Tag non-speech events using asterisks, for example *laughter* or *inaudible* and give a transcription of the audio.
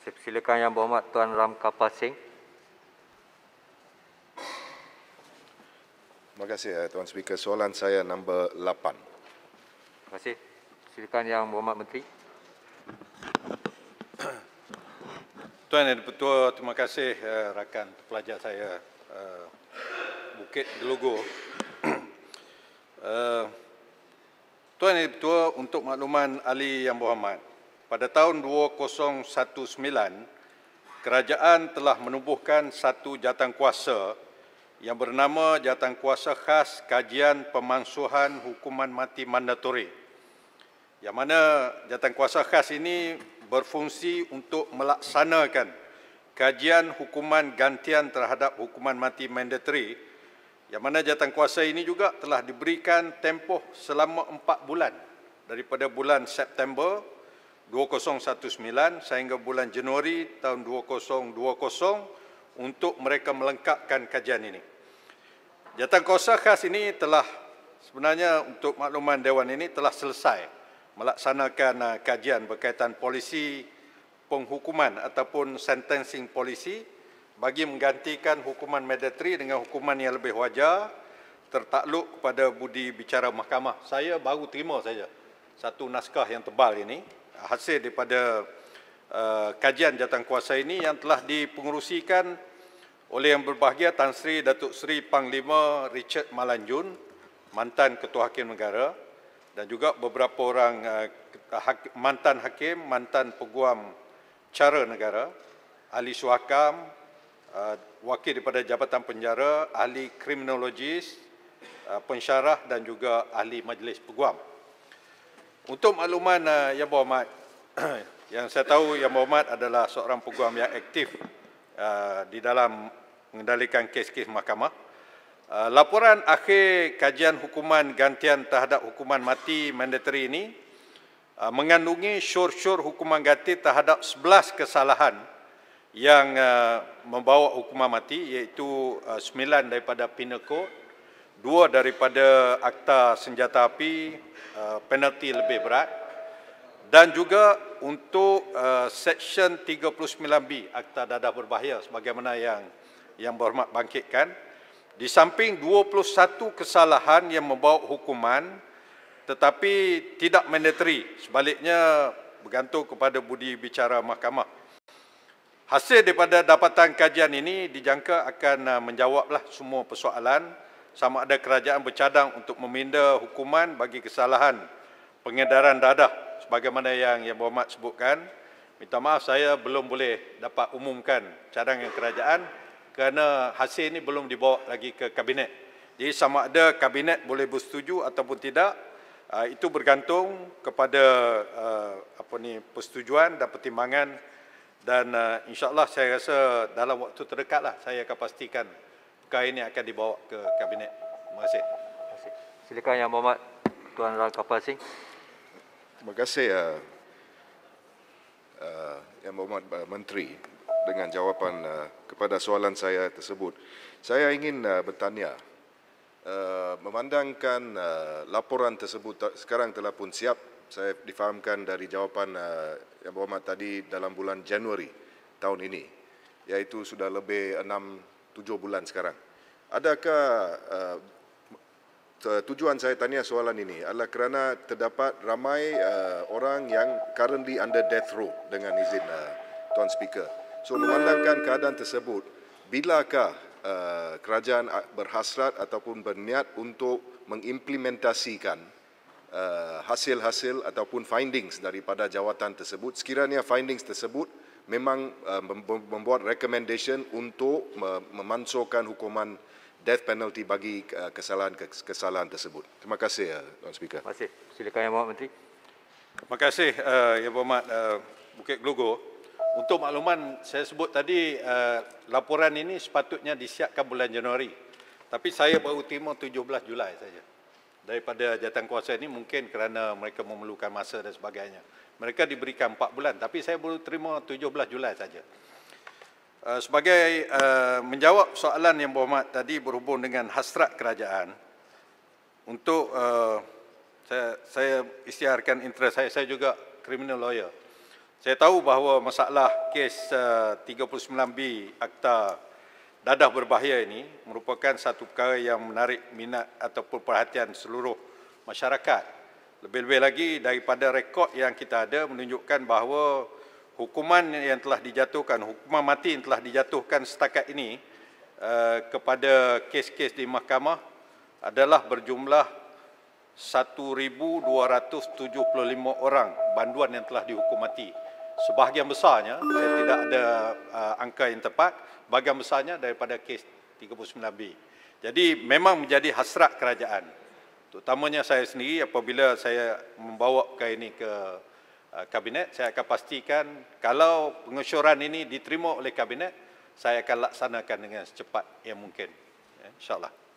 Saya persilakan yang berhormat Tuan Ram Kapal Singh. Terima kasih eh, Tuan Speaker. Soalan saya nombor 8. Terima kasih. Silakan yang berhormat Menteri. *clears throat* Tuan Yang Dipertua, terima kasih eh, rakan pelajar saya eh, Bukit Gelugur. *clears throat* Tuan Yang Dipertua, untuk makluman Ali Yang Berhormat, pada tahun 2019, kerajaan telah menubuhkan satu jatang kuasa yang bernama jatang kuasa Khas Kajian Pemansuhan Hukuman Mati Mandatori. Yang mana jatang kuasa khas ini berfungsi untuk melaksanakan kajian hukuman gantian terhadap hukuman mati mandatory yang mana jatang kuasa ini juga telah diberikan tempoh selama 4 bulan daripada bulan September 2019 sehingga bulan Januari tahun 2020 untuk mereka melengkapkan kajian ini. Jatuh kuasa khas ini telah sebenarnya untuk makluman Dewan ini telah selesai melaksanakan uh, kajian berkaitan polisi penghukuman ataupun sentencing polisi bagi menggantikan hukuman mandatory dengan hukuman yang lebih wajar tertakluk kepada budi bicara mahkamah. Saya baru terima saja satu naskah yang tebal ini hasil daripada uh, kajian jawatan kuasa ini yang telah dipengerusikan oleh yang berbahagia Tan Sri Datuk Sri Panglima Richard Malanjun, mantan Ketua Hakim Negara dan juga beberapa orang uh, mantan hakim, mantan peguam cara negara, ahli suhakam, uh, wakil daripada Jabatan Penjara, ahli kriminologis, uh, pensyarah dan juga ahli majlis peguam. Untuk makluman uh, eh, Yang Berhormat, *clears throat* yang saya tahu Yang Berhormat adalah seorang peguam yang aktif uh, di dalam mengendalikan kes-kes mahkamah. Uh, laporan akhir kajian hukuman gantian terhadap hukuman mati mandatory ini uh, mengandungi syur-syur hukuman ganti terhadap 11 kesalahan yang uh, membawa hukuman mati iaitu uh, 9 daripada penal dua daripada akta senjata api uh, penalti lebih berat dan juga untuk uh, section 39B akta dadah berbahaya sebagaimana yang yang berhormat bangkitkan di samping 21 kesalahan yang membawa hukuman tetapi tidak mandatory sebaliknya bergantung kepada budi bicara mahkamah hasil daripada dapatan kajian ini dijangka akan uh, menjawablah semua persoalan sama ada kerajaan bercadang untuk meminda hukuman bagi kesalahan pengedaran dadah sebagaimana yang Yang Berhormat sebutkan. Minta maaf saya belum boleh dapat umumkan cadangan kerajaan kerana hasil ini belum dibawa lagi ke kabinet. Jadi sama ada kabinet boleh bersetuju ataupun tidak, ah, itu bergantung kepada ah, apa ni persetujuan dan pertimbangan dan ah, insyaAllah saya rasa dalam waktu terdekatlah saya akan pastikan Kain ini akan dibawa ke kabinet. Terima kasih. Silakan Yang Berhormat Tuan Rang Kapal Singh. Terima kasih uh, uh, Yang Berhormat uh, Menteri dengan jawapan uh, kepada soalan saya tersebut. Saya ingin uh, bertanya, uh, memandangkan uh, laporan tersebut sekarang telah pun siap, saya difahamkan dari jawapan uh, Yang Berhormat tadi dalam bulan Januari tahun ini, iaitu sudah lebih enam tujuh bulan sekarang. Adakah uh, tujuan saya tanya soalan ini adalah kerana terdapat ramai uh, orang yang currently under death row dengan izin uh, Tuan Speaker. So memandangkan keadaan tersebut, bilakah uh, kerajaan berhasrat ataupun berniat untuk mengimplementasikan uh, hasil-hasil ataupun findings daripada jawatan tersebut sekiranya findings tersebut uh, memang uh, membuat recommendation untuk memansuhkan hukuman death penalty bagi kesalahan-kesalahan uh, tersebut. Terima kasih uh, Tuan Speaker. Terima kasih. Silakan Yang Berhormat Menteri. Terima kasih uh, Yang Berhormat uh, Bukit Gelugur. Untuk makluman saya sebut tadi uh, laporan ini sepatutnya disiapkan bulan Januari. Tapi saya baru terima 17 Julai saja daripada jatuh kuasa ini mungkin kerana mereka memerlukan masa dan sebagainya. Mereka diberikan 4 bulan tapi saya baru terima 17 Julai saja. Eh, sebagai eh, menjawab soalan yang berhormat tadi berhubung dengan hasrat kerajaan untuk eh, saya, saya istiarkan interest saya, saya juga criminal lawyer. Saya tahu bahawa masalah kes 39B Akta dadah berbahaya ini merupakan satu perkara yang menarik minat ataupun perhatian seluruh masyarakat. Lebih-lebih lagi daripada rekod yang kita ada menunjukkan bahawa hukuman yang telah dijatuhkan, hukuman mati yang telah dijatuhkan setakat ini uh, kepada kes-kes di mahkamah adalah berjumlah 1,275 orang banduan yang telah dihukum mati sebahagian besarnya saya eh, tidak ada uh, angka yang tepat bahagian besarnya daripada kes 39B. Jadi memang menjadi hasrat kerajaan. Terutamanya saya sendiri apabila saya membawa perkara ini ke uh, kabinet saya akan pastikan kalau pengesyoran ini diterima oleh kabinet saya akan laksanakan dengan secepat yang mungkin. Ya, InsyaAllah.